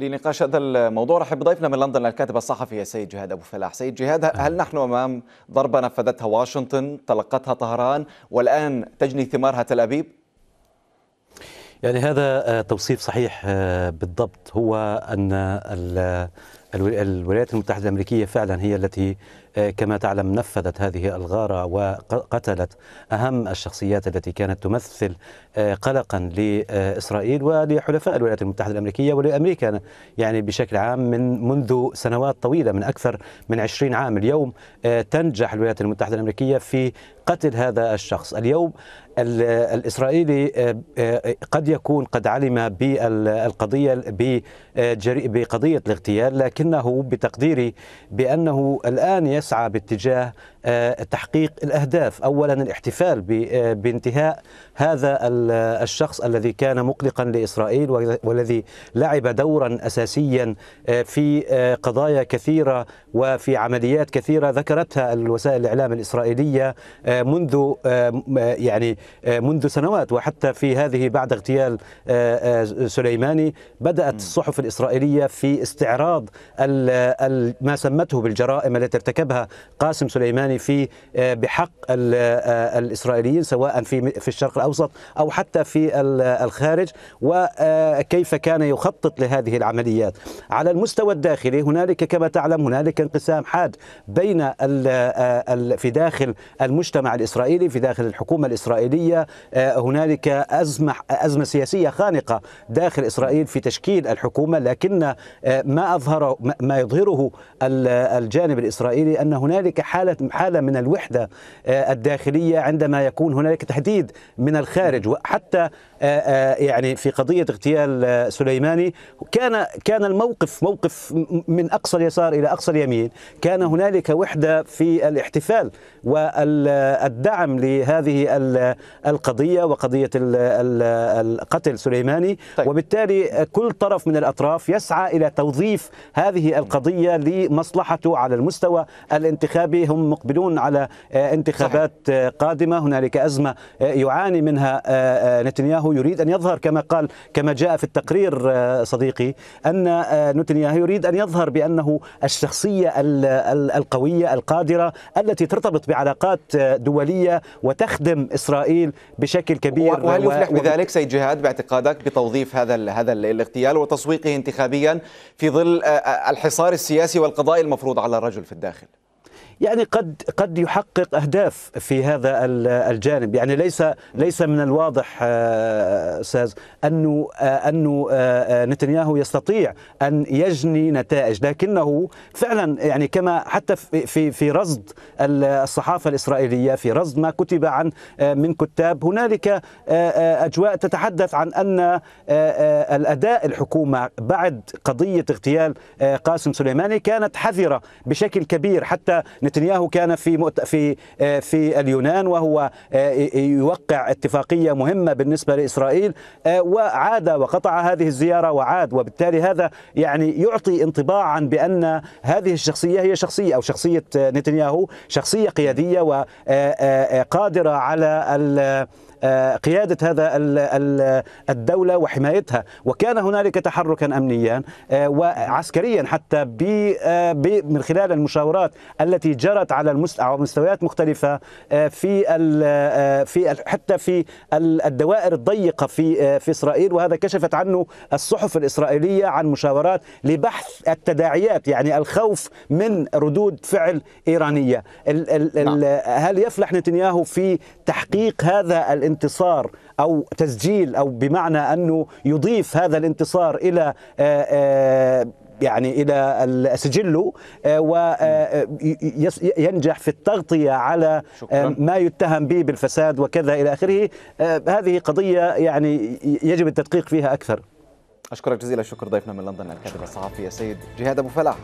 لنقاش هذا الموضوع رحب بضيفنا من لندن الكاتب الصحفي السيد جهاد أبو فلاح سيد جهاد هل نحن أمام ضربة نفذتها واشنطن تلقتها طهران والآن تجني ثمارها تل أبيب؟ يعني هذا آه، توصيف صحيح آه، بالضبط هو أن الولايات المتحدة الأمريكية فعلا هي التي آه، كما تعلم نفذت هذه الغارة وقتلت أهم الشخصيات التي كانت تمثل آه، قلقا لإسرائيل ولحلفاء الولايات المتحدة الأمريكية ولأمريكا يعني بشكل عام من منذ سنوات طويلة من أكثر من 20 عام اليوم آه، تنجح الولايات المتحدة الأمريكية في قتل هذا الشخص اليوم الإسرائيلي آه، آه، قد يكون قد علم بالقضية بقضية الاغتيال لكنه بتقديري بأنه الآن يسعى باتجاه آه، تحقيق الأهداف أولا الاحتفال آه، بانتهاء هذا الشخص الذي كان مقلقا لإسرائيل والذي لعب دورا أساسيا آه، في قضايا كثيرة وفي عمليات كثيرة ذكرتها الوسائل الإعلام الإسرائيلية منذ يعني منذ سنوات وحتى في هذه بعد اغتيال سليماني بدأت الصحف الإسرائيلية في استعراض ما سمته بالجرائم التي ارتكبها قاسم سليماني يعني في آه، بحق آه، الإسرائيليين سواء في في الشرق الأوسط أو حتى في الخارج وكيف آه، كان يخطط لهذه العمليات على المستوى الداخلي هنالك كما تعلم هنالك انقسام حاد بين في داخل المجتمع الإسرائيلي في داخل الحكومة الإسرائيلية هنالك أزمة أزمة سياسية خانقة داخل إسرائيل في تشكيل الحكومة لكن ما أظهره ما يظهره الجانب الإسرائيلي أن هنالك حالة حاله من الوحده آه، الداخليه عندما يكون هنالك تهديد من الخارج وحتى آه، آه، يعني في قضيه اغتيال سليماني كان كان الموقف موقف من اقصى اليسار الى اقصى اليمين كان هنالك وحده في الاحتفال والدعم لهذه القضيه وقضيه القتل سليماني طيب. وبالتالي كل طرف من الاطراف يسعى الى توظيف هذه القضيه لمصلحته على المستوى الانتخابي هم مقبلين يعتمدون على آه، انتخابات صحيح. آه، قادمة هنالك أزمة آه، يعاني منها نتنياهو يريد أن يظهر كما قال كما جاء في التقرير صديقي أن نتنياهو يريد أن يظهر بأنه الشخصية القوية القادرة التي ترتبط بعلاقات دولية وتخدم إسرائيل بشكل كبير وهل يفلح و... بذلك سيد جهاد باعتقادك بتوظيف هذا ال... هذا الاغتيال وتسويقه انتخابيا في ظل الحصار السياسي والقضاء المفروض على الرجل في الداخل يعني قد قد يحقق اهداف في هذا الجانب يعني ليس ليس من الواضح آه، استاذ انه آه، انه آه، نتنياهو يستطيع ان يجني نتائج لكنه فعلا يعني كما حتى في في رصد الصحافه الاسرائيليه في رصد ما كتب عن من كتاب هنالك اجواء تتحدث عن ان الاداء الحكومه بعد قضيه اغتيال قاسم سليماني كانت حذره بشكل كبير حتى نتنياهو كان في مؤت... في آه، في اليونان وهو آه، يوقع اتفاقيه مهمه بالنسبه لاسرائيل آه، وعاد وقطع هذه الزياره وعاد وبالتالي هذا يعني يعطي انطباعا بان هذه الشخصيه هي شخصيه او شخصيه نتنياهو شخصيه قياديه وقادره على آه، قيادة هذا الدولة وحمايتها وكان هنالك تحركا أمنيا آه، وعسكريا حتى آه، من خلال المشاورات التي جرت على مستويات مختلفة في في حتى في الدوائر الضيقة في في إسرائيل وهذا كشفت عنه الصحف الإسرائيلية عن مشاورات لبحث التداعيات يعني الخوف من ردود فعل إيرانية نعم. هل يفلح نتنياهو في تحقيق هذا الانتخاب انتصار أو تسجيل أو بمعنى أنه يضيف هذا الانتصار إلى آه، آه، يعني الى سجله آه، وينجح في التغطيه على ما يتهم به بالفساد وكذا الى اخره هذه قضيه يعني يجب التدقيق فيها اكثر اشكرك جزيل الشكر ضيفنا من لندن الكاتب الصحفي السيد جهاد ابو فلاح